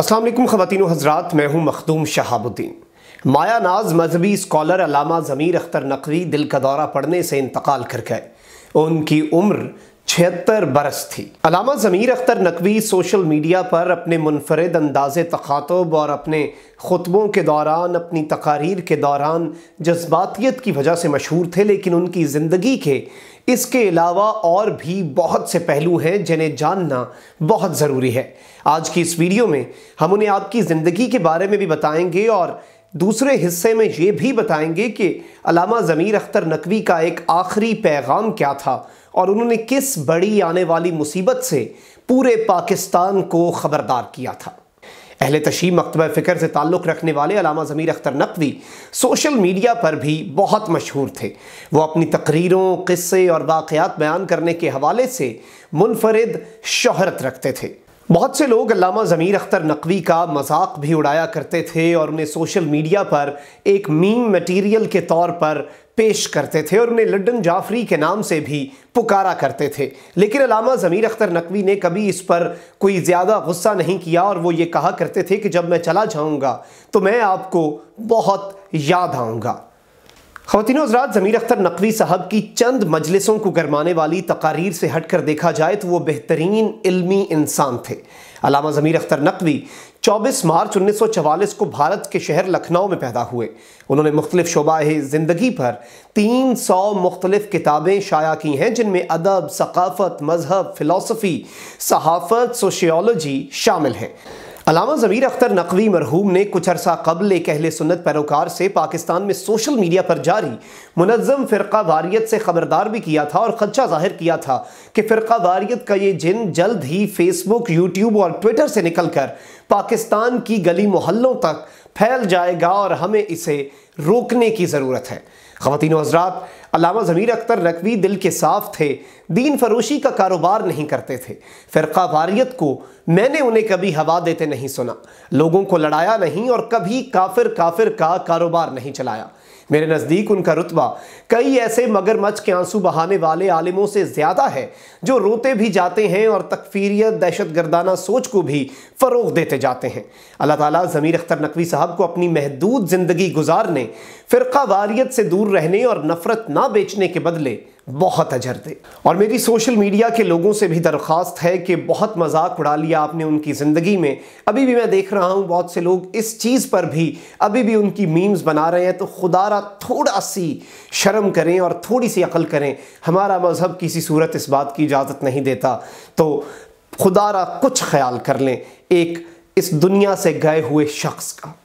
असलम ख़वान हजरात मैं हूँ मखदूम शहाबुद्दीन माया नाज मजहबी स्कॉलर अलामा ज़मीर अख्तर नकवी दिल का दौरा पड़ने से इंतकाल कर गए उनकी उम्र छिहत्तर बरस थी अलामा ज़मीर अख्तर नकवी सोशल मीडिया पर अपने मुनफरद अंदाज तखातब और अपने ख़ुतबों के दौरान अपनी तकारीर के दौरान जज्बातीत की वजह से मशहूर थे लेकिन उनकी ज़िंदगी के इसके अलावा और भी बहुत से पहलू हैं जिन्हें जानना बहुत ज़रूरी है आज की इस वीडियो में हम उन्हें आपकी ज़िंदगी के बारे में भी बताएंगे और दूसरे हिस्से में ये भी बताएंगे कि अलामा ज़मीर अख्तर नकवी का एक आखिरी पैगाम क्या था और उन्होंने किस बड़ी आने वाली मुसीबत से पूरे पाकिस्तान को ख़बरदार किया था अहल तशी मकतब फ़िक्र से ताल्लुक़ रखने वाले अलामा ज़मीर अख्तर नकवी सोशल मीडिया पर भी बहुत मशहूर थे वो अपनी तकरीरों किस्से और वाक़ात बयान करने के हवाले से मुनफरद शहरत रखते थे बहुत से लोग अलामा ज़मीर अख्तर नकवी का मजाक भी उड़ाया करते थे और उन्हें सोशल मीडिया पर एक मीम मटेरियल के तौर पर पेश करते थे और उन्हें लड्डन जाफरी के नाम से भी पुकारा करते थे लेकिन अलामा ज़मीर अख्तर नकवी ने कभी इस पर कोई ज़्यादा गुस्सा नहीं किया और वो ये कहा करते थे कि जब मैं चला जाऊँगा तो मैं आपको बहुत याद आऊँगा खातिन हजरात ज़मीर अख्तर नकवी साहब की चंद मजलिसों को गरमाने वाली तकारीर से हट कर देखा जाए तो वह बेहतरीन इल्मी इंसान थे अलामा ज़मीर अख्तर नकवी 24 मार्च 1944 को भारत के शहर लखनऊ में पैदा हुए उन्होंने मुख्तलिफ शोबा ज़िंदगी पर 300 सौ मुख्तलिफ किताबें शाया की हैं जिनमें अदब सकाफ़त मजहब फ़िलासफ़ी सहाफ़त सोशियोलॉजी शामिल हैं अलामा ज़मीर अख्तर नकवी मरहूम ने कुछ अरसा कबल एक अहल सुनत पैरोकार से पाकिस्तान में सोशल मीडिया पर जारी मुनज़म फ़िरका वारियत से ख़बरदार भी किया था और खदशा जाहिर किया था कि फ़िरका वारियत का ये जिन जल्द ही फेसबुक यूट्यूब और ट्विटर से निकल कर पाकिस्तान की गली मोहल्लों तक फैल जाएगा और हमें इसे रोकने की ज़रूरत है खातिन हजरात अलामा ज़मीर अख्तर नकवी दिल के साफ थे दीन फरोशी का कारोबार नहीं करते थे फ़िरका वारियत को मैंने उन्हें कभी हवा देते नहीं सुना लोगों को लड़ाया नहीं और कभी काफिर काफिर का कारोबार नहीं चलाया मेरे नज़दीक उनका रुतबा कई ऐसे मगरमच्छ के आंसू बहाने वाले आलिमों से ज़्यादा है जो रोते भी जाते हैं और तकफीरियत दहशत गर्दाना सोच को भी फ़रोग देते जाते हैं अल्लाह ताला ज़मीर अख्तर नकवी साहब को अपनी महदूद ज़िंदगी गुजारने फ़िरका वारियत से दूर रहने और नफ़रत ना बेचने के बदले बहुत अजर दे और मेरी सोशल मीडिया के लोगों से भी दरख्वास्त है कि बहुत मजाक उड़ा लिया आपने उनकी ज़िंदगी में अभी भी मैं देख रहा हूँ बहुत से लोग इस चीज़ पर भी अभी भी उनकी मीम्स बना रहे हैं तो खुदारा थोड़ा सी शर्म करें और थोड़ी सी अकल करें हमारा मज़हब किसी सूरत इस बात की इजाज़त नहीं देता तो खुदारा कुछ ख्याल कर लें एक इस दुनिया से गए हुए शख्स का